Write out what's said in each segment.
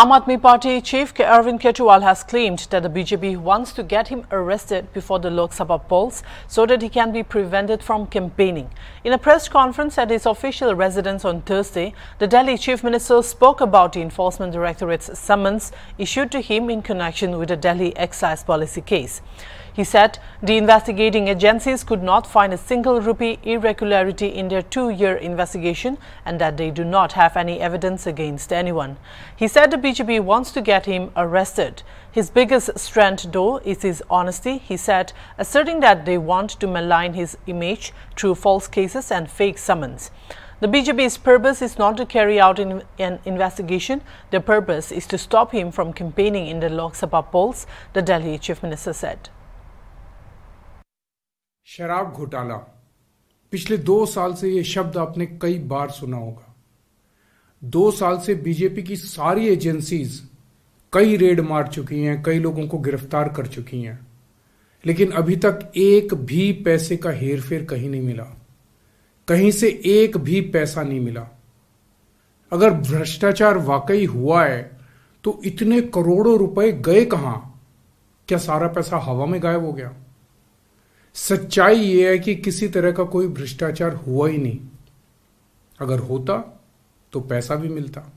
Aam Aadmi Party chief Arvind Kejriwal has claimed that the BJP wants to get him arrested before the Lok Sabha polls so that he can be prevented from campaigning. In a press conference at his official residence on Thursday, the Delhi chief minister spoke about the Enforcement Directorate's summons issued to him in connection with the Delhi excise policy case. He said the investigating agencies could not find a single rupee irregularity in their two-year investigation and that they do not have any evidence against anyone. He said the BJP wants to get him arrested. His biggest strength, though, is his honesty, he said, asserting that they want to malign his image through false cases and fake summons. The BJP's purpose is not to carry out in, an investigation. Their purpose is to stop him from campaigning in the Lok Sabha polls, the Delhi chief minister said. शराब घोटाला पिछले दो साल से यह शब्द आपने कई बार सुना होगा दो साल से बीजेपी की सारी एजेंसीज कई रेड मार चुकी हैं कई लोगों को गिरफ्तार कर चुकी हैं लेकिन अभी तक एक भी पैसे का हेर फेर कहीं नहीं मिला कहीं से एक भी पैसा नहीं मिला अगर भ्रष्टाचार वाकई हुआ है तो इतने करोड़ों रुपए गए कहां क्या सारा पैसा हवा में गायब हो गया सच्चाई ये है कि किसी तरह का कोई भ्रष्टाचार हुआ ही नहीं अगर होता तो पैसा भी मिलता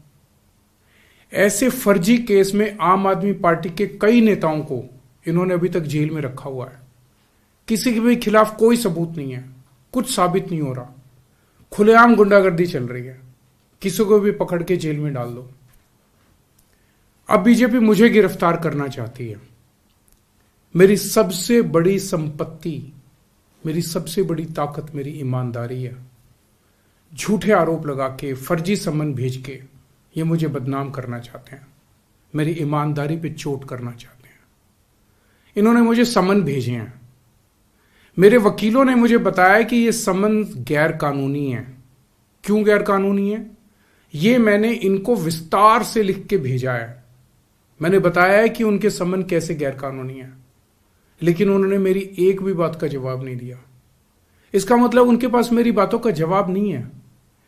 ऐसे फर्जी केस में आम आदमी पार्टी के कई नेताओं को इन्होंने अभी तक जेल में रखा हुआ है किसी के भी खिलाफ कोई सबूत नहीं है कुछ साबित नहीं हो रहा खुलेआम गुंडागर्दी चल रही है किसी को भी पकड़ के जेल में डाल दो अब बीजेपी मुझे गिरफ्तार करना चाहती है मेरी सबसे बड़ी संपत्ति मेरी सबसे बड़ी ताकत मेरी ईमानदारी है झूठे आरोप लगा के फर्जी समन भेज के ये मुझे बदनाम करना चाहते हैं मेरी ईमानदारी पे चोट करना चाहते हैं इन्होंने मुझे समन भेजे हैं मेरे वकीलों ने मुझे बताया कि ये समन गैर कानूनी है क्यों गैर कानूनी है ये मैंने इनको विस्तार से लिख के भेजा है मैंने बताया है कि उनके समन कैसे गैर कानूनी है लेकिन उन्होंने मेरी एक भी बात का जवाब नहीं दिया इसका मतलब उनके पास मेरी बातों का जवाब नहीं है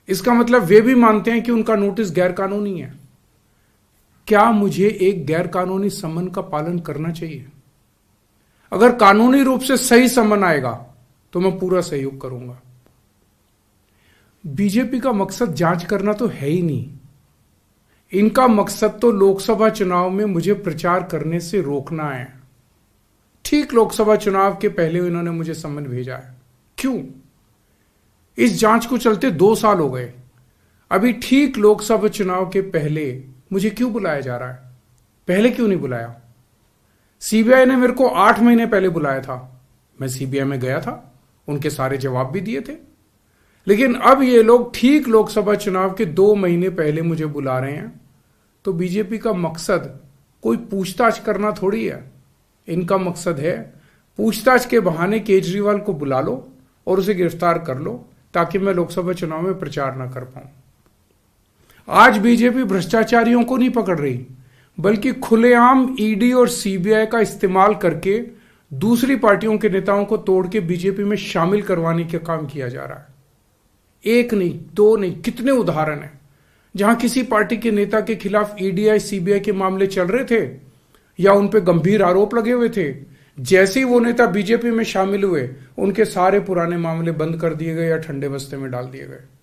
इसका मतलब वे भी मानते हैं कि उनका नोटिस गैरकानूनी है क्या मुझे एक गैरकानूनी समन का पालन करना चाहिए अगर कानूनी रूप से सही समन आएगा तो मैं पूरा सहयोग करूंगा बीजेपी का मकसद जांच करना तो है ही नहीं इनका मकसद तो लोकसभा चुनाव में मुझे प्रचार करने से रोकना है ठीक लोकसभा चुनाव के पहले इन्होंने मुझे समन भेजा है क्यों इस जांच को चलते दो साल हो गए अभी ठीक लोकसभा चुनाव के पहले मुझे क्यों बुलाया जा रहा है पहले क्यों नहीं बुलाया सीबीआई ने मेरे को आठ महीने पहले बुलाया था मैं सीबीआई में गया था उनके सारे जवाब भी दिए थे लेकिन अब ये लोग ठीक लोकसभा चुनाव के दो महीने पहले मुझे बुला रहे हैं तो बीजेपी का मकसद कोई पूछताछ करना थोड़ी है इनका मकसद है पूछताछ के बहाने केजरीवाल को बुला लो और उसे गिरफ्तार कर लो ताकि मैं लोकसभा चुनाव में प्रचार ना कर पाऊं आज बीजेपी भ्रष्टाचारियों को नहीं पकड़ रही बल्कि खुलेआम ईडी और सीबीआई का इस्तेमाल करके दूसरी पार्टियों के नेताओं को तोड़ के बीजेपी में शामिल करवाने का काम किया जा रहा है एक नहीं दो नहीं कितने उदाहरण हैं जहां किसी पार्टी के नेता के खिलाफ ईडीआई सीबीआई के मामले चल रहे थे या उन पर गंभीर आरोप लगे हुए थे जैसे ही वो नेता बीजेपी में शामिल हुए उनके सारे पुराने मामले बंद कर दिए गए या ठंडे बस्ते में डाल दिए गए